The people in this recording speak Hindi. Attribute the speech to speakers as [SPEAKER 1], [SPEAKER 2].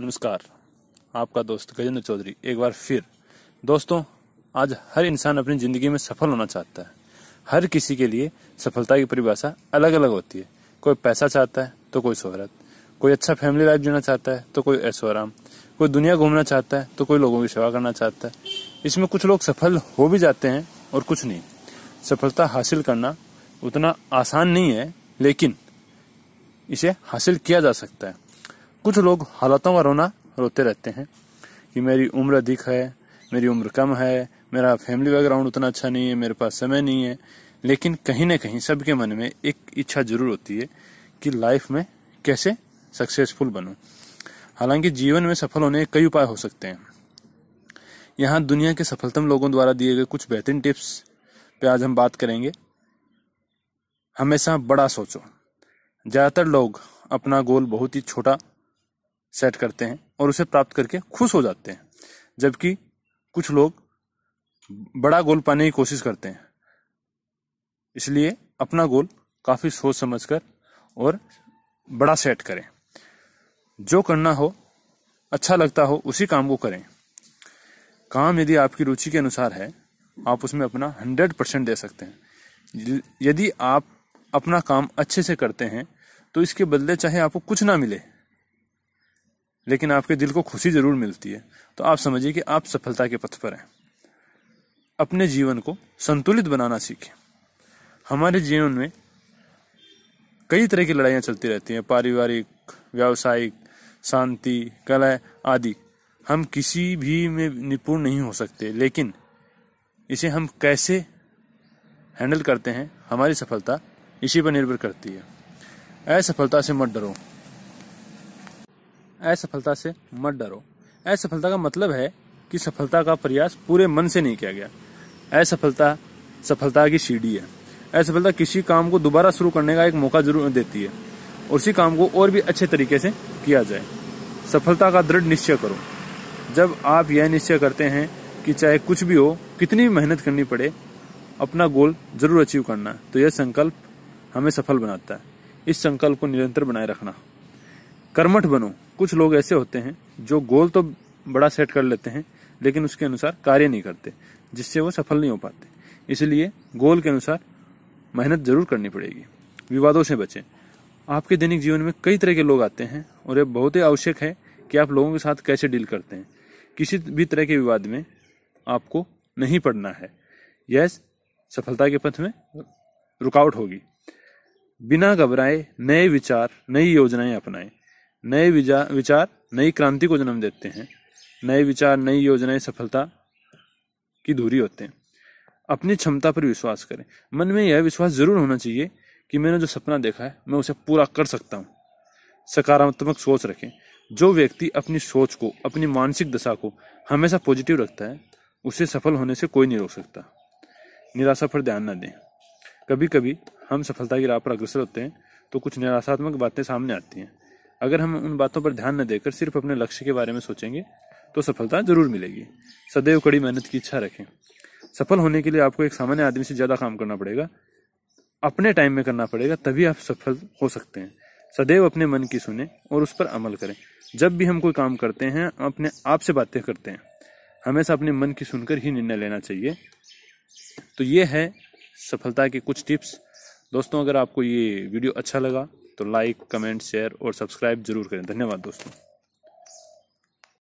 [SPEAKER 1] नमस्कार आपका दोस्त गजेंद्र चौधरी एक बार फिर दोस्तों आज हर इंसान अपनी जिंदगी में सफल होना चाहता है हर किसी के लिए सफलता की परिभाषा अलग अलग होती है कोई पैसा चाहता है तो कोई शोहरत कोई अच्छा फैमिली लाइफ जीना चाहता है तो कोई ऐशो आराम कोई दुनिया घूमना चाहता है तो कोई लोगों की सेवा करना चाहता है इसमें कुछ लोग सफल हो भी जाते हैं और कुछ नहीं सफलता हासिल करना उतना आसान नहीं है लेकिन इसे हासिल किया जा सकता है कुछ लोग हालातों का रोना रोते रहते हैं कि मेरी उम्र अधिक है मेरी उम्र कम है मेरा फैमिली बैकग्राउंड उतना अच्छा नहीं है मेरे पास समय नहीं है लेकिन कहीं ना कहीं सबके मन में एक इच्छा जरूर होती है कि लाइफ में कैसे सक्सेसफुल बनूं हालांकि जीवन में सफल होने के कई उपाय हो सकते हैं यहाँ दुनिया के सफलतम लोगों द्वारा दिए गए कुछ बेहतरीन टिप्स पे आज हम बात करेंगे हमेशा बड़ा सोचो ज़्यादातर लोग अपना गोल बहुत ही छोटा सेट करते हैं और उसे प्राप्त करके खुश हो जाते हैं जबकि कुछ लोग बड़ा गोल पाने की कोशिश करते हैं इसलिए अपना गोल काफ़ी सोच समझ कर और बड़ा सेट करें जो करना हो अच्छा लगता हो उसी काम को करें काम यदि आपकी रुचि के अनुसार है आप उसमें अपना हंड्रेड परसेंट दे सकते हैं यदि आप अपना काम अच्छे से करते हैं तो इसके बदले चाहे आपको कुछ ना मिले लेकिन आपके दिल को खुशी ज़रूर मिलती है तो आप समझिए कि आप सफलता के पथ पर हैं अपने जीवन को संतुलित बनाना सीखें हमारे जीवन में कई तरह की लड़ाइयाँ चलती रहती हैं पारिवारिक व्यावसायिक शांति कला आदि हम किसी भी में निपुण नहीं हो सकते लेकिन इसे हम कैसे हैंडल करते हैं हमारी सफलता इसी पर निर्भर करती है असफलता से मत डरो असफलता से मत डरो असफलता का मतलब है कि सफलता का प्रयास पूरे मन से नहीं किया गया असफलता सफलता की सीढ़ी है असफलता किसी काम को दोबारा शुरू करने का एक मौका जरूर देती है और उसी काम को और भी अच्छे तरीके से किया जाए सफलता का दृढ़ निश्चय करो जब आप यह निश्चय करते हैं कि चाहे कुछ भी हो कितनी भी मेहनत करनी पड़े अपना गोल जरूर अचीव करना तो यह संकल्प हमें सफल बनाता है इस संकल्प को निरंतर बनाए रखना कर्मठ बनो कुछ लोग ऐसे होते हैं जो गोल तो बड़ा सेट कर लेते हैं लेकिन उसके अनुसार कार्य नहीं करते जिससे वो सफल नहीं हो पाते इसलिए गोल के अनुसार मेहनत जरूर करनी पड़ेगी विवादों से बचें आपके दैनिक जीवन में कई तरह के लोग आते हैं और यह बहुत ही आवश्यक है कि आप लोगों के साथ कैसे डील करते हैं किसी भी तरह के विवाद में आपको नहीं पड़ना है यह सफलता के पथ में रुकावट होगी बिना घबराए नए विचार नई योजनाएं अपनाएं नए विचार नई क्रांति को जन्म देते हैं नए विचार नई योजनाएं सफलता की धूरी होते हैं अपनी क्षमता पर विश्वास करें मन में यह विश्वास जरूर होना चाहिए कि मैंने जो सपना देखा है मैं उसे पूरा कर सकता हूँ सकारात्मक सोच रखें जो व्यक्ति अपनी सोच को अपनी मानसिक दशा को हमेशा पॉजिटिव रखता है उसे सफल होने से कोई नहीं रोक सकता निराशा पर ध्यान न दें कभी कभी हम सफलता की राह पर अग्रसर होते हैं तो कुछ निराशात्मक बातें सामने आती हैं अगर हम उन बातों पर ध्यान न देकर सिर्फ अपने लक्ष्य के बारे में सोचेंगे तो सफलता जरूर मिलेगी सदैव कड़ी मेहनत की इच्छा रखें सफल होने के लिए आपको एक सामान्य आदमी से ज़्यादा काम करना पड़ेगा अपने टाइम में करना पड़ेगा तभी आप सफल हो सकते हैं सदैव अपने मन की सुने और उस पर अमल करें जब भी हम कोई काम करते हैं अपने आप से बातें करते हैं हमेशा अपने मन की सुनकर ही निर्णय लेना चाहिए तो ये है सफलता के कुछ टिप्स दोस्तों अगर आपको ये वीडियो अच्छा लगा तो लाइक कमेंट शेयर और सब्सक्राइब जरूर करें धन्यवाद दोस्तों